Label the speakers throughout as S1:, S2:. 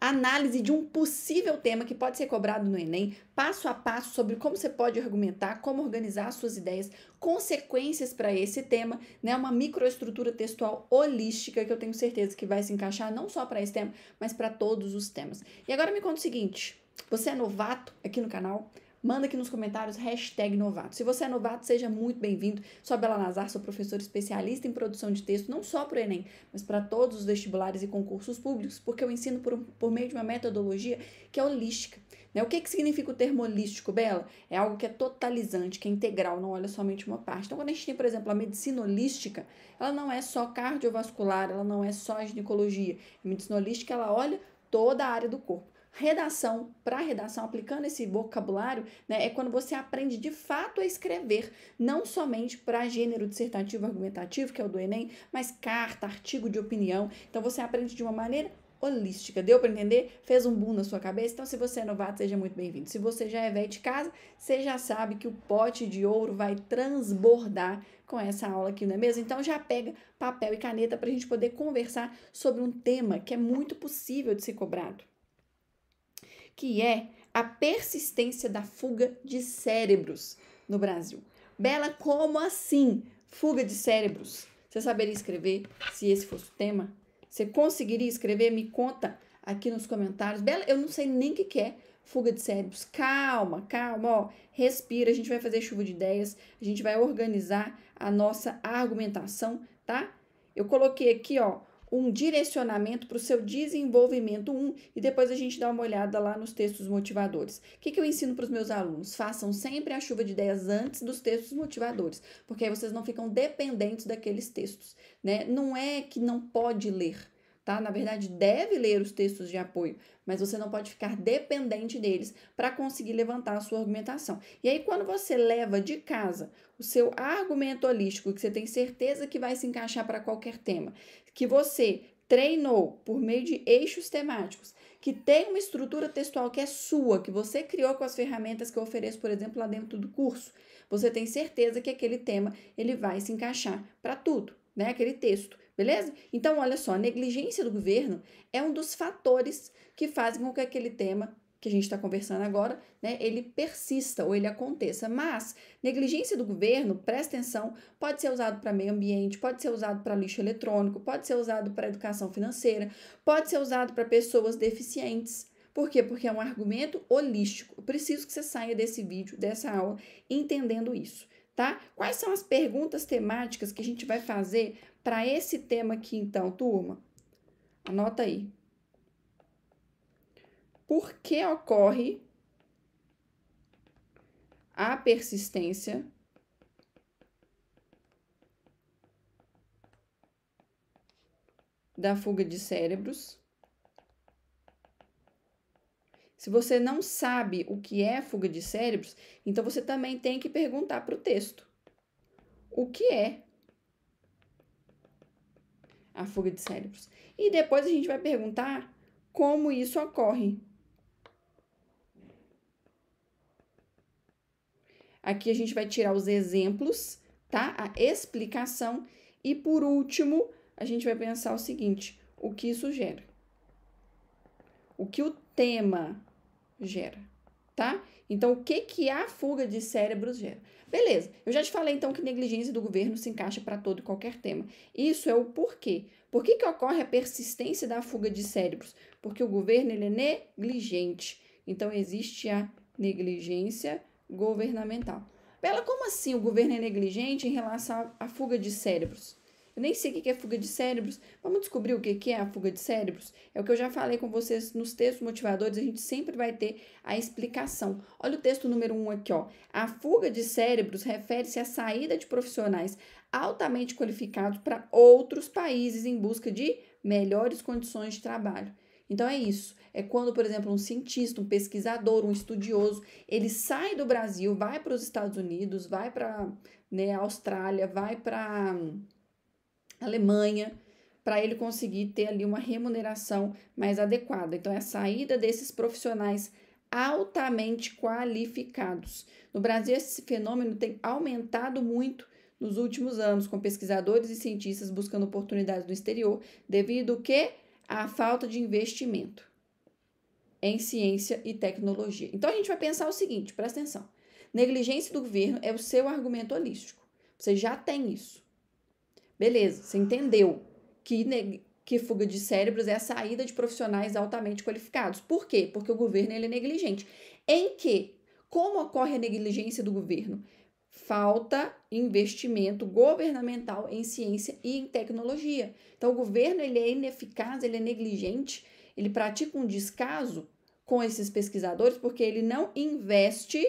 S1: análise de um possível tema que pode ser cobrado no Enem, passo a passo sobre como você pode argumentar, como organizar suas ideias, consequências para esse tema, né? Uma microestrutura textual holística que eu tenho certeza que vai se encaixar não só para esse tema, mas para todos os temas. E agora me conta o seguinte: você é novato aqui no canal? Manda aqui nos comentários hashtag novato. Se você é novato, seja muito bem-vindo. Sou a Bela Nazar, sou professora especialista em produção de texto, não só para o Enem, mas para todos os vestibulares e concursos públicos, porque eu ensino por, por meio de uma metodologia que é holística. Né? O que, que significa o termo holístico, Bela? É algo que é totalizante, que é integral, não olha somente uma parte. Então, quando a gente tem, por exemplo, a medicina holística, ela não é só cardiovascular, ela não é só ginecologia. A medicina holística, ela olha toda a área do corpo. Redação, para redação, aplicando esse vocabulário, né, é quando você aprende de fato a escrever, não somente para gênero dissertativo argumentativo, que é o do Enem, mas carta, artigo de opinião. Então você aprende de uma maneira holística. Deu para entender? Fez um boom na sua cabeça? Então, se você é novato, seja muito bem-vindo. Se você já é velho de casa, você já sabe que o pote de ouro vai transbordar com essa aula aqui, não é mesmo? Então, já pega papel e caneta para a gente poder conversar sobre um tema que é muito possível de ser cobrado que é a persistência da fuga de cérebros no Brasil. Bela, como assim? Fuga de cérebros. Você saberia escrever se esse fosse o tema? Você conseguiria escrever? Me conta aqui nos comentários. Bela, eu não sei nem o que, é fuga de cérebros. Calma, calma, ó. Respira, a gente vai fazer chuva de ideias, a gente vai organizar a nossa argumentação, tá? Eu coloquei aqui, ó, um direcionamento para o seu desenvolvimento 1 um, e depois a gente dá uma olhada lá nos textos motivadores. O que, que eu ensino para os meus alunos? Façam sempre a chuva de ideias antes dos textos motivadores, porque aí vocês não ficam dependentes daqueles textos. Né? Não é que não pode ler, tá? Na verdade, deve ler os textos de apoio, mas você não pode ficar dependente deles para conseguir levantar a sua argumentação. E aí, quando você leva de casa o seu argumento holístico, que você tem certeza que vai se encaixar para qualquer tema, que você treinou por meio de eixos temáticos, que tem uma estrutura textual que é sua, que você criou com as ferramentas que eu ofereço, por exemplo, lá dentro do curso, você tem certeza que aquele tema ele vai se encaixar para tudo, né? Aquele texto. Beleza? Então, olha só, a negligência do governo é um dos fatores que fazem com que aquele tema que a gente está conversando agora, né, ele persista ou ele aconteça. Mas negligência do governo, presta atenção, pode ser usado para meio ambiente, pode ser usado para lixo eletrônico, pode ser usado para educação financeira, pode ser usado para pessoas deficientes. Por quê? Porque é um argumento holístico. Eu preciso que você saia desse vídeo, dessa aula, entendendo isso. Tá? Quais são as perguntas temáticas que a gente vai fazer para esse tema aqui, então, turma, anota aí. Por que ocorre a persistência da fuga de cérebros? Se você não sabe o que é fuga de cérebros, então você também tem que perguntar para o texto: o que é a fuga de cérebros. E depois a gente vai perguntar como isso ocorre. Aqui a gente vai tirar os exemplos, tá? A explicação. E por último, a gente vai pensar o seguinte: o que isso gera? O que o tema gera, tá? Então, o que, que a fuga de cérebros gera? Beleza, eu já te falei então que negligência do governo se encaixa para todo e qualquer tema. Isso é o porquê. Por que, que ocorre a persistência da fuga de cérebros? Porque o governo ele é negligente. Então, existe a negligência governamental. Bela, como assim o governo é negligente em relação à fuga de cérebros? Eu nem sei o que é fuga de cérebros. Vamos descobrir o que é a fuga de cérebros? É o que eu já falei com vocês nos textos motivadores, a gente sempre vai ter a explicação. Olha o texto número 1 um aqui, ó. A fuga de cérebros refere-se à saída de profissionais altamente qualificados para outros países em busca de melhores condições de trabalho. Então é isso. É quando, por exemplo, um cientista, um pesquisador, um estudioso, ele sai do Brasil, vai para os Estados Unidos, vai para né, Austrália, vai para Alemanha, para ele conseguir ter ali uma remuneração mais adequada. Então, é a saída desses profissionais altamente qualificados. No Brasil, esse fenômeno tem aumentado muito nos últimos anos, com pesquisadores e cientistas buscando oportunidades no exterior, devido o À falta de investimento em ciência e tecnologia. Então a gente vai pensar o seguinte, presta atenção. Negligência do governo é o seu argumento holístico. Você já tem isso. Beleza, você entendeu que, que fuga de cérebros é a saída de profissionais altamente qualificados. Por quê? Porque o governo ele é negligente. Em que? Como ocorre a negligência do governo? falta investimento governamental em ciência e em tecnologia. Então o governo ele é ineficaz, ele é negligente, ele pratica um descaso com esses pesquisadores porque ele não investe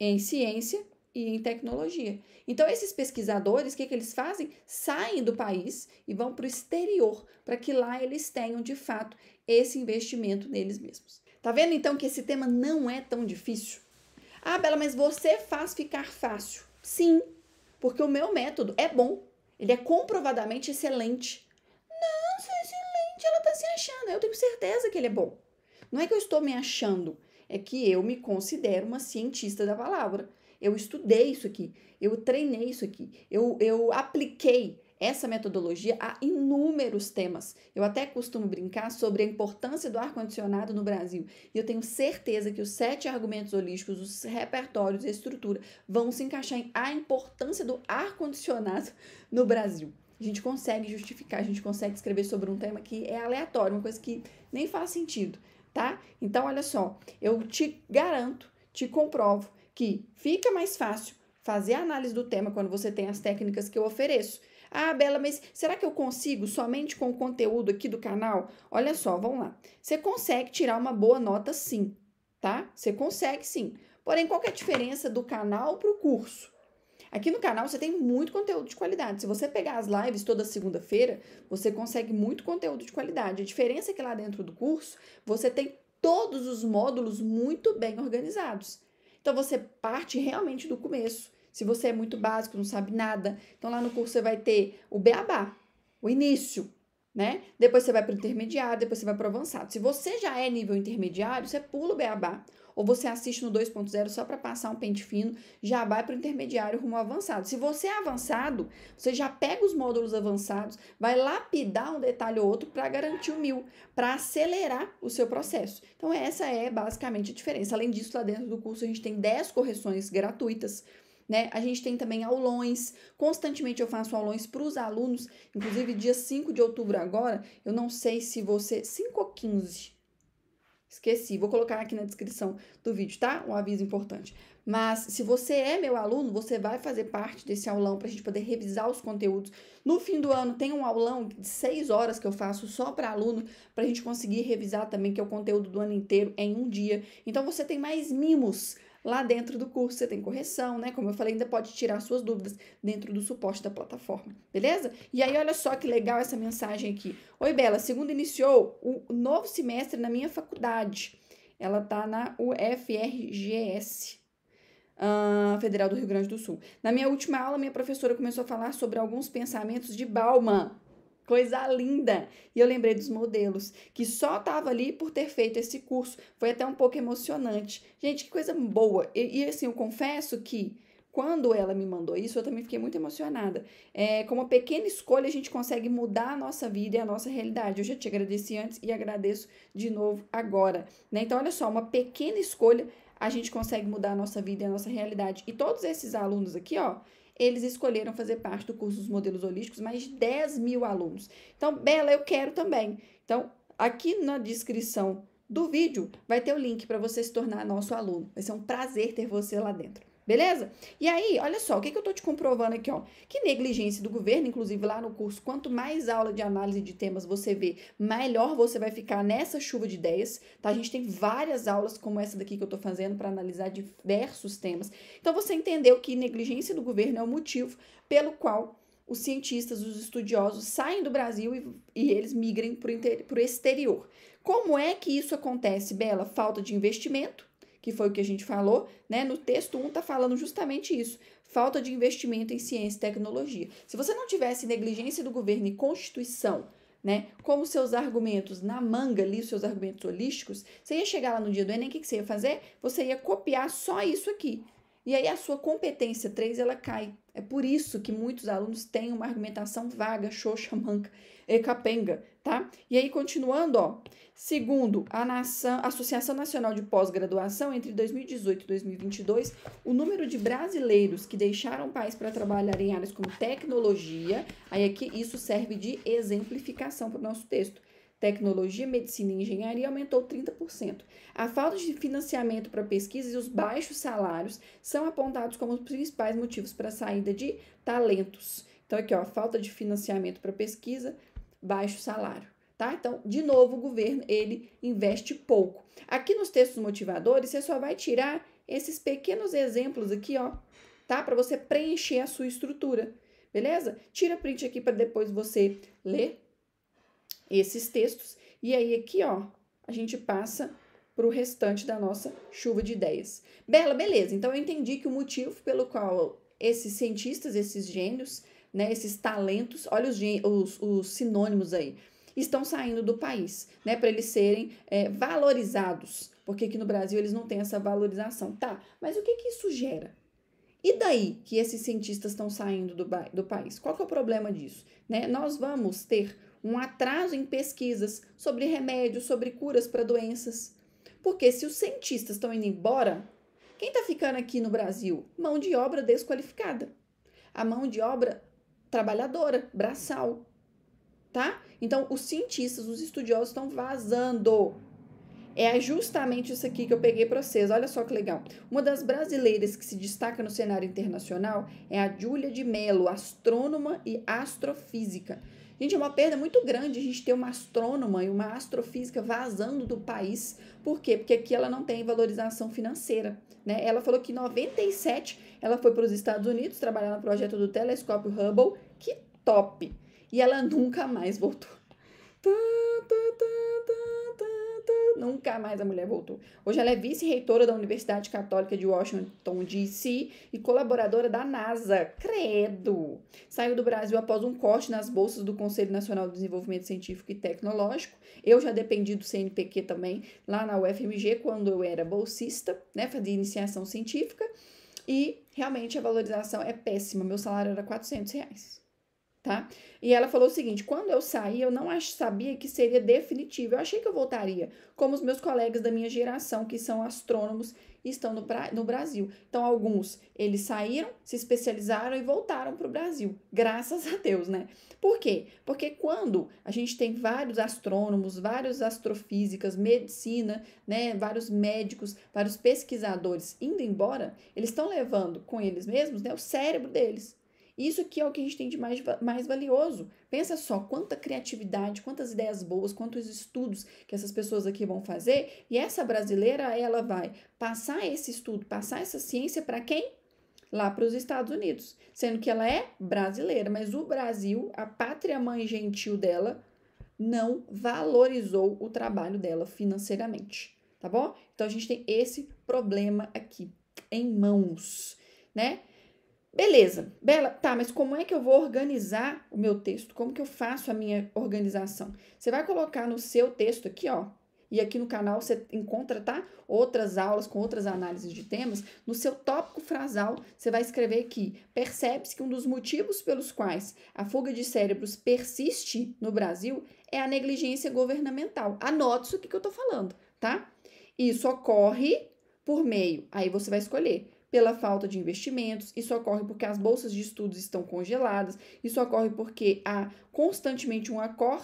S1: em ciência e em tecnologia. Então, esses pesquisadores, o que, que eles fazem? Saem do país e vão para o exterior, para que lá eles tenham, de fato, esse investimento neles mesmos. Tá vendo, então, que esse tema não é tão difícil? Ah, Bela, mas você faz ficar fácil. Sim, porque o meu método é bom. Ele é comprovadamente excelente. Nossa, excelente, ela está se achando. Eu tenho certeza que ele é bom. Não é que eu estou me achando, é que eu me considero uma cientista da palavra. Eu estudei isso aqui, eu treinei isso aqui, eu, eu apliquei essa metodologia a inúmeros temas. Eu até costumo brincar sobre a importância do ar-condicionado no Brasil. E eu tenho certeza que os sete argumentos holísticos, os repertórios e a estrutura vão se encaixar em a importância do ar-condicionado no Brasil. A gente consegue justificar, a gente consegue escrever sobre um tema que é aleatório, uma coisa que nem faz sentido, tá? Então, olha só, eu te garanto, te comprovo que fica mais fácil fazer a análise do tema quando você tem as técnicas que eu ofereço. Ah, Bela, mas será que eu consigo somente com o conteúdo aqui do canal? Olha só, vamos lá. Você consegue tirar uma boa nota sim, tá? Você consegue sim. Porém, qual é a diferença do canal para o curso? Aqui no canal você tem muito conteúdo de qualidade. Se você pegar as lives toda segunda-feira, você consegue muito conteúdo de qualidade. A diferença é que lá dentro do curso você tem todos os módulos muito bem organizados. Então você parte realmente do começo. Se você é muito básico, não sabe nada, então lá no curso você vai ter o beabá, o início, né? Depois você vai para o intermediário, depois você vai para o avançado. Se você já é nível intermediário, você pula o beabá. Ou você assiste no 2.0 só para passar um pente fino, já vai para o intermediário rumo ao avançado. Se você é avançado, você já pega os módulos avançados, vai lapidar um detalhe ou outro para garantir o mil, para acelerar o seu processo. Então, essa é basicamente a diferença. Além disso, lá dentro do curso a gente tem 10 correções gratuitas né? A gente tem também aulões, constantemente eu faço aulões para os alunos, inclusive dia 5 de outubro agora, eu não sei se você. 5 ou 15? Esqueci, vou colocar aqui na descrição do vídeo, tá? Um aviso importante. Mas se você é meu aluno, você vai fazer parte desse aulão para a gente poder revisar os conteúdos. No fim do ano tem um aulão de seis horas que eu faço só para aluno, para a gente conseguir revisar também, que é o conteúdo do ano inteiro em um dia. Então você tem mais mimos Lá dentro do curso você tem correção, né? Como eu falei, ainda pode tirar suas dúvidas dentro do suporte da plataforma, beleza? E aí, olha só que legal essa mensagem aqui. Oi, Bela, segundo iniciou o novo semestre na minha faculdade. Ela tá na UFRGS. Uh, ah, Federal do Rio Grande do Sul. Na minha última aula, minha professora começou a falar sobre alguns pensamentos de Bauman. Coisa linda! E eu lembrei dos modelos, que só tava ali por ter feito esse curso. Foi até um pouco emocionante. Gente, que coisa boa! E, e assim, eu confesso que quando ela me mandou isso, eu também fiquei muito emocionada. É, com uma pequena escolha, a gente consegue mudar a nossa vida e a nossa realidade. Eu já te agradeci antes e agradeço de novo agora. Né? Então, olha só, uma pequena escolha, a gente consegue mudar a nossa vida e a nossa realidade. E todos esses alunos aqui, ó, eles escolheram fazer parte do curso dos modelos holísticos, mais de 10 mil alunos. Então, Bela, eu quero também. Então, aqui na descrição do vídeo vai ter o link para você se tornar nosso aluno. Vai ser um prazer ter você lá dentro. Beleza? E aí, olha só, o que, que eu tô te comprovando aqui, ó? Que negligência do governo, inclusive lá no curso, quanto mais aula de análise de temas você vê, melhor você vai ficar nessa chuva de ideias, tá? A gente tem várias aulas como essa daqui que eu tô fazendo para analisar diversos temas. Então você entendeu que negligência do governo é o motivo pelo qual os cientistas, os estudiosos saem do Brasil e, e eles migrem para o exterior. Como é que isso acontece, Bela? Falta de investimento que foi o que a gente falou, né? No texto 1 está falando justamente isso: falta de investimento em ciência e tecnologia. Se você não tivesse negligência do governo e Constituição, né? Como seus argumentos na manga ali, os seus argumentos holísticos, você ia chegar lá no dia do Enem, o que, que você ia fazer? Você ia copiar só isso aqui. E aí a sua competência 3 ela cai. É por isso que muitos alunos têm uma argumentação vaga, xoxa, manca, e capenga, tá? E aí continuando, ó, segundo a nação, Associação Nacional de Pós-Graduação, entre 2018 e 2022, o número de brasileiros que deixaram o país para trabalhar em áreas como tecnologia, aí aqui isso serve de exemplificação para o nosso texto tecnologia, medicina e engenharia aumentou 30%. A falta de financiamento para pesquisa e os baixos salários são apontados como os principais motivos para a saída de talentos. Então, aqui, ó, falta de financiamento para pesquisa, baixo salário. Tá? Então, de novo, o governo ele investe pouco. Aqui nos textos motivadores, você só vai tirar esses pequenos exemplos aqui, ó, tá? Para você preencher a sua estrutura, beleza? Tira print aqui para depois você ler esses textos. E aí, aqui, ó, a gente passa para o restante da nossa chuva de ideias. Bela, beleza. Então, eu entendi que o motivo pelo qual esses cientistas, esses gênios, né, esses talentos, olha os, os, os sinônimos aí, estão saindo do país, né, para eles serem é, valorizados, porque aqui no Brasil eles não têm essa valorização. Tá, mas o que, que isso gera? E daí que esses cientistas estão saindo do, do país? Qual que é o problema disso? Né? Nós vamos ter um atraso em pesquisas sobre remédios, sobre curas para doenças. Porque se os cientistas estão indo embora, quem está ficando aqui no Brasil? Mão de obra desqualificada. A mão de obra trabalhadora, braçal. Tá? Então, os cientistas, os estudiosos estão vazando. É justamente isso aqui que eu peguei para vocês. Olha só que legal. Uma das brasileiras que se destaca no cenário internacional é a Júlia de Mello, astrônoma e astrofísica. Gente, é uma perda muito grande a gente ter uma astrônoma e uma astrofísica vazando do país. Por quê? Porque aqui ela não tem valorização financeira. Né? Ela falou que em 97 ela foi para os Estados Unidos trabalhar no projeto do telescópio Hubble. Que top! E ela nunca mais voltou nunca mais a mulher voltou. Hoje ela é vice-reitora da Universidade Católica de Washington, D.C. e colaboradora da NASA. Credo! Saiu do Brasil após um corte nas bolsas do Conselho Nacional do Desenvolvimento Científico e Tecnológico. Eu já dependi do CNPq também, lá na UFMG, quando eu era bolsista, né, fazia iniciação científica. E realmente a valorização é péssima. Meu salário era 400 reais tá? E ela falou o seguinte: quando eu saí, eu não sabia que seria definitivo. Eu achei que eu voltaria, como os meus colegas da minha geração, que são astrônomos e estão no, no Brasil. Então, alguns eles saíram, se especializaram e voltaram para o Brasil, graças a Deus, né? Por quê? Porque quando a gente tem vários astrônomos, vários astrofísicas, medicina, né, vários médicos, vários pesquisadores indo embora, eles estão levando com eles mesmos né, o cérebro deles isso que é o que a gente tem de mais, mais valioso. Pensa só quanta criatividade, quantas ideias boas, quantos estudos que essas pessoas aqui vão fazer. E essa brasileira, ela vai passar esse estudo, passar essa ciência para quem? Lá para os Estados Unidos. Sendo que ela é brasileira, mas o Brasil, a pátria mãe gentil dela, não valorizou o trabalho dela financeiramente. Tá bom? Então a gente tem esse problema aqui em mãos, né? Beleza, Bela, tá, mas como é que eu vou organizar o meu texto? Como que eu faço a minha organização? Você vai colocar no seu texto aqui, ó, e aqui no canal você encontra, tá? Outras aulas com outras análises de temas. No seu tópico frasal, você vai escrever aqui: percebe-se que um dos motivos pelos quais a fuga de cérebros persiste no Brasil é a negligência governamental. Anote isso aqui que eu tô falando, tá? Isso ocorre por meio, aí você vai escolher pela falta de investimentos, isso ocorre porque as bolsas de estudos estão congeladas, isso ocorre porque há constantemente um,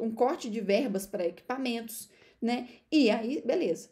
S1: um corte de verbas para equipamentos, né? E aí, beleza.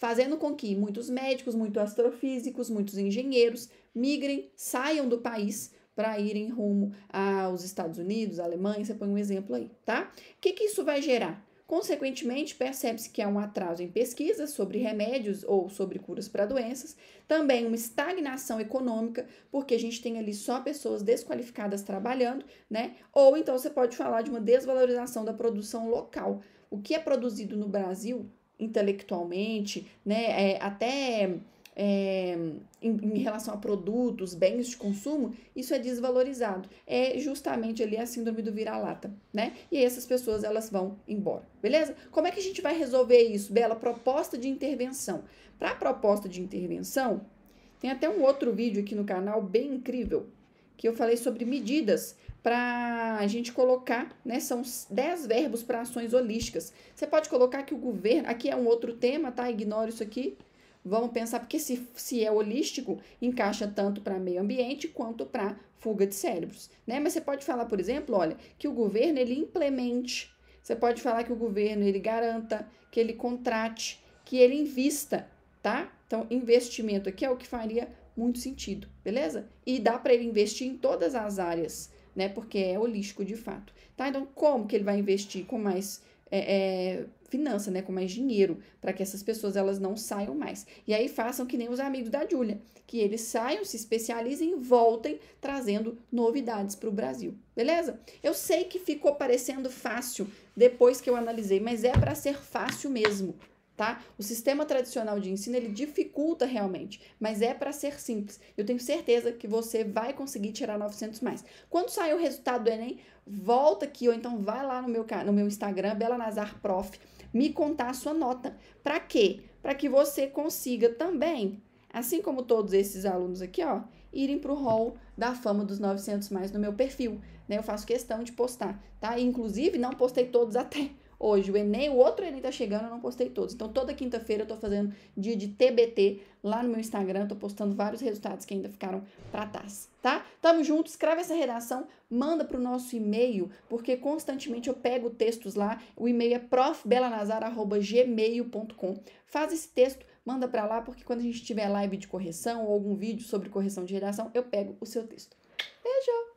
S1: Fazendo com que muitos médicos, muitos astrofísicos, muitos engenheiros migrem, saiam do país para irem rumo aos Estados Unidos, Alemanha, você põe um exemplo aí, tá? O que, que isso vai gerar? Consequentemente, percebe-se que há um atraso em pesquisas sobre remédios ou sobre curas para doenças, também uma estagnação econômica, porque a gente tem ali só pessoas desqualificadas trabalhando, né? Ou então você pode falar de uma desvalorização da produção local. O que é produzido no Brasil intelectualmente, né? É, até é, em, em, relação a produtos, bens de consumo, isso é desvalorizado. É justamente ali a síndrome do vira-lata, né? E essas pessoas elas vão embora, beleza? Como é que a gente vai resolver isso? Bela proposta de intervenção. Para a proposta de intervenção, tem até um outro vídeo aqui no canal bem incrível que eu falei sobre medidas para a gente colocar, né? São 10 verbos para ações holísticas. Você pode colocar que o governo, aqui é um outro tema, tá? Ignora isso aqui. Vamos pensar, porque se, se é holístico, encaixa tanto para meio ambiente quanto para fuga de cérebros. Né? Mas você pode falar, por exemplo, olha, que o governo ele implemente. Você pode falar que o governo ele garanta, que ele contrate, que ele invista, tá? Então, investimento aqui é o que faria muito sentido, beleza? E dá para ele investir em todas as áreas, né? Porque é holístico de fato. Tá? Então, como que ele vai investir com mais é, é, finança, né, com mais dinheiro, para que essas pessoas elas não saiam mais. E aí façam que nem os amigos da Júlia, que eles saiam, se especializem, voltem trazendo novidades para o Brasil. Beleza? Eu sei que ficou parecendo fácil depois que eu analisei, mas é para ser fácil mesmo tá? O sistema tradicional de ensino ele dificulta realmente, mas é para ser simples. Eu tenho certeza que você vai conseguir tirar 900 mais. Quando sair o resultado do Enem, volta aqui ou então vai lá no meu no meu Instagram Bela Nazar Prof, me contar a sua nota. Para quê? Para que você consiga também, assim como todos esses alunos aqui, ó, irem para o hall da fama dos 900 mais no meu perfil, né? Eu faço questão de postar, tá? E, inclusive não postei todos até hoje o Enem, o outro Enem tá chegando, eu não postei todos. Então, toda quinta-feira eu tô fazendo dia de TBT lá no meu Instagram, tô postando vários resultados que ainda ficaram pra trás, tá? Tamo junto, escreve essa redação, manda pro nosso e-mail, porque constantemente eu pego textos lá, o e-mail é profbelanazar@gmail.com. Faz esse texto Manda para lá, porque quando a gente tiver live de correção ou algum vídeo sobre correção de redação, eu pego o seu texto. Beijo!